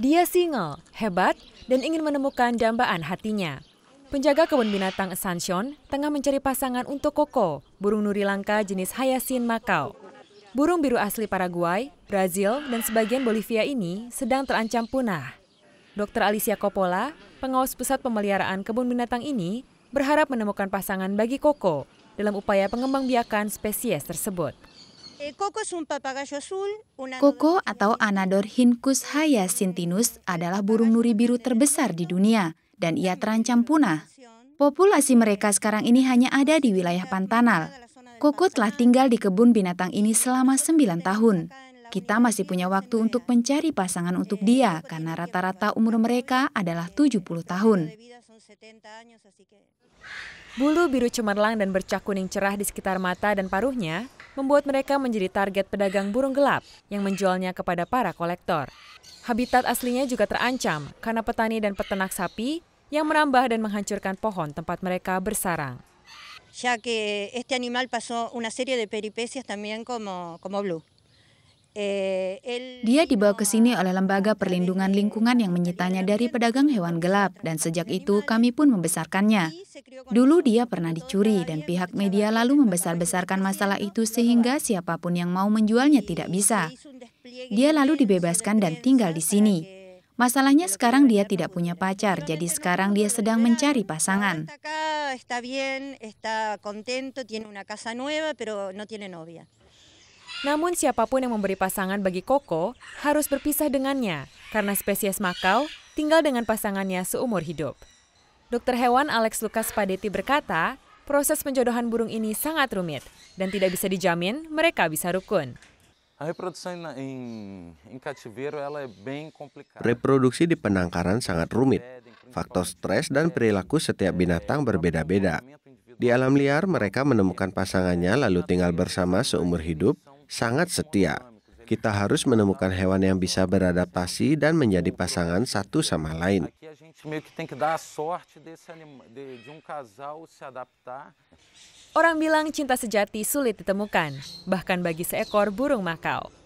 Dia single, hebat, dan ingin menemukan dambaan hatinya. Penjaga kebun binatang Sanshon tengah mencari pasangan untuk Koko, burung nuri langka jenis Hayasin Makau. Burung biru asli Paraguay, Brazil, dan sebagian Bolivia ini sedang terancam punah. Dr. Alicia Coppola, pengawas pusat pemeliharaan kebun binatang ini, berharap menemukan pasangan bagi Koko dalam upaya pengembangbiakan spesies tersebut. Koko atau Anador hincus hyacinthinus adalah burung nuri biru terbesar di dunia dan ia terancam punah. Populasi mereka sekarang ini hanya ada di wilayah Pantanal. Koko telah tinggal di kebun binatang ini selama 9 tahun. Kita masih punya waktu untuk mencari pasangan untuk dia karena rata-rata umur mereka adalah 70 tahun. Bulu biru cemerlang dan bercak kuning cerah di sekitar mata dan paruhnya membuat mereka menjadi target pedagang burung gelap yang menjualnya kepada para kolektor. Habitat aslinya juga terancam karena petani dan peternak sapi yang merambah dan menghancurkan pohon tempat mereka bersarang. Ya que este animal pasó una serie de peripecias también como como Blue. Eh, dia dibawa ke sini oleh lembaga perlindungan lingkungan yang menyitanya dari pedagang hewan gelap dan sejak itu kami pun membesarkannya. Dulu dia pernah dicuri dan pihak media lalu membesar-besarkan masalah itu sehingga siapapun yang mau menjualnya tidak bisa. Dia lalu dibebaskan dan tinggal di sini. Masalahnya sekarang dia tidak punya pacar, jadi sekarang dia sedang mencari pasangan. Namun siapapun yang memberi pasangan bagi Koko harus berpisah dengannya karena spesies makau tinggal dengan pasangannya seumur hidup. Dokter hewan Alex Lukas Padeti berkata, proses penjodohan burung ini sangat rumit dan tidak bisa dijamin mereka bisa rukun. Reproduksi di penangkaran sangat rumit. Faktor stres dan perilaku setiap binatang berbeda-beda. Di alam liar, mereka menemukan pasangannya lalu tinggal bersama seumur hidup sangat setia. Kita harus menemukan hewan yang bisa beradaptasi dan menjadi pasangan satu sama lain. Um Orang bilang cinta sejati sulit ditemukan, bahkan bagi seekor burung makau.